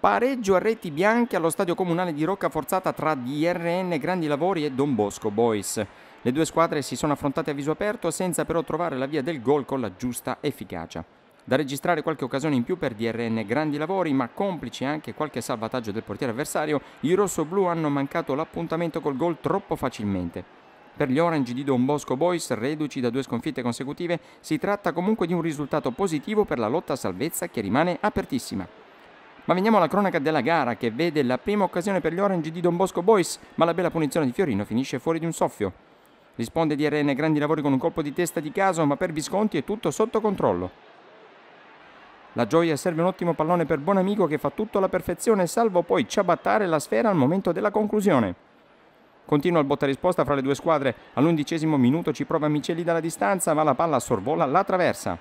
Pareggio a reti bianche allo stadio comunale di Rocca Forzata tra DRN Grandi Lavori e Don Bosco Boys. Le due squadre si sono affrontate a viso aperto senza però trovare la via del gol con la giusta efficacia. Da registrare qualche occasione in più per DRN Grandi Lavori, ma complici anche qualche salvataggio del portiere avversario, i rossoblù hanno mancato l'appuntamento col gol troppo facilmente. Per gli Orange di Don Bosco Boys, reduci da due sconfitte consecutive, si tratta comunque di un risultato positivo per la lotta a salvezza che rimane apertissima. Ma veniamo alla cronaca della gara che vede la prima occasione per gli Orange di Don Bosco Boys, ma la bella punizione di Fiorino finisce fuori di un soffio. Risponde DRN Grandi Lavori con un colpo di testa di caso, ma per Visconti è tutto sotto controllo. La gioia serve un ottimo pallone per Bonamico che fa tutto alla perfezione, salvo poi ciabattare la sfera al momento della conclusione. Continua il botta risposta fra le due squadre. All'undicesimo minuto ci prova Miceli dalla distanza, ma la palla sorvola la traversa.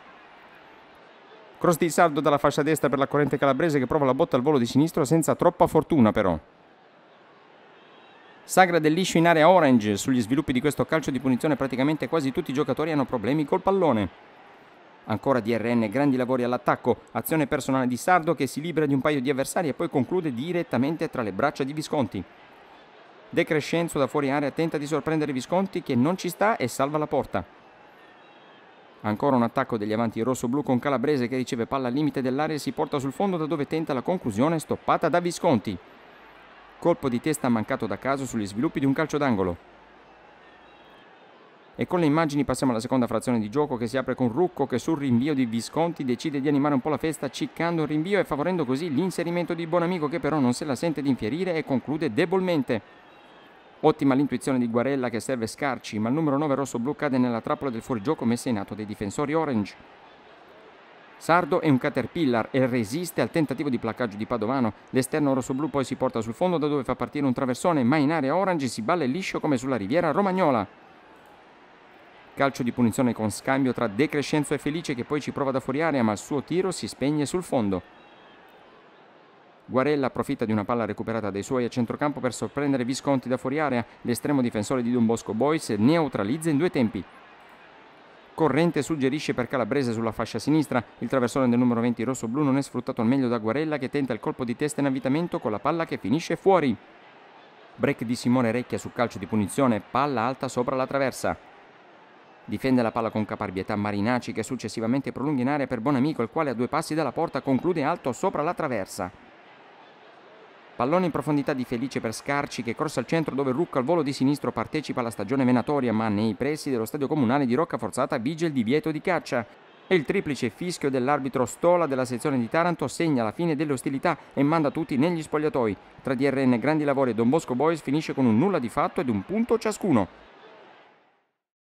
Cross di Saldo dalla fascia destra per la corrente calabrese che prova la botta al volo di sinistro senza troppa fortuna però. Sagra del liscio in area orange, sugli sviluppi di questo calcio di punizione praticamente quasi tutti i giocatori hanno problemi col pallone. Ancora DRN, grandi lavori all'attacco, azione personale di Sardo che si libera di un paio di avversari e poi conclude direttamente tra le braccia di Visconti. De Crescenzo da fuori area tenta di sorprendere Visconti che non ci sta e salva la porta. Ancora un attacco degli avanti rosso-blu con Calabrese che riceve palla al limite dell'area e si porta sul fondo da dove tenta la conclusione stoppata da Visconti. Colpo di testa mancato da caso sugli sviluppi di un calcio d'angolo. E con le immagini passiamo alla seconda frazione di gioco che si apre con Rucco che sul rinvio di Visconti decide di animare un po' la festa ciccando il rinvio e favorendo così l'inserimento di Buonamico che però non se la sente di infierire e conclude debolmente. Ottima l'intuizione di Guarella che serve Scarci, ma il numero 9 rosso-blu cade nella trappola del fuorigioco messa in atto dai difensori orange. Sardo è un caterpillar e resiste al tentativo di placcaggio di Padovano. L'esterno rosso-blu poi si porta sul fondo da dove fa partire un traversone, ma in area orange si balla liscio come sulla riviera romagnola. Calcio di punizione con scambio tra De Crescenzo e Felice che poi ci prova da fuori area, ma il suo tiro si spegne sul fondo. Guarella approfitta di una palla recuperata dai suoi a centrocampo per sorprendere Visconti da fuori area, l'estremo difensore di Don Bosco Boys neutralizza in due tempi. Corrente suggerisce per Calabrese sulla fascia sinistra, il traversone del numero 20 rosso-blu non è sfruttato al meglio da Guarella che tenta il colpo di testa in avvitamento con la palla che finisce fuori. Break di Simone Recchia su calcio di punizione, palla alta sopra la traversa. Difende la palla con caparbietà Marinaci che successivamente prolunga in area per Bonamico il quale a due passi dalla porta conclude alto sopra la traversa. Pallone in profondità di Felice per Scarci che corsa al centro dove Rucca al volo di sinistro partecipa alla stagione venatoria ma nei pressi dello stadio comunale di Rocca Forzata vige il divieto di caccia. E il triplice fischio dell'arbitro Stola della sezione di Taranto segna la fine delle ostilità e manda tutti negli spogliatoi. Tra DRN Grandi Lavori e Don Bosco Boys finisce con un nulla di fatto ed un punto ciascuno.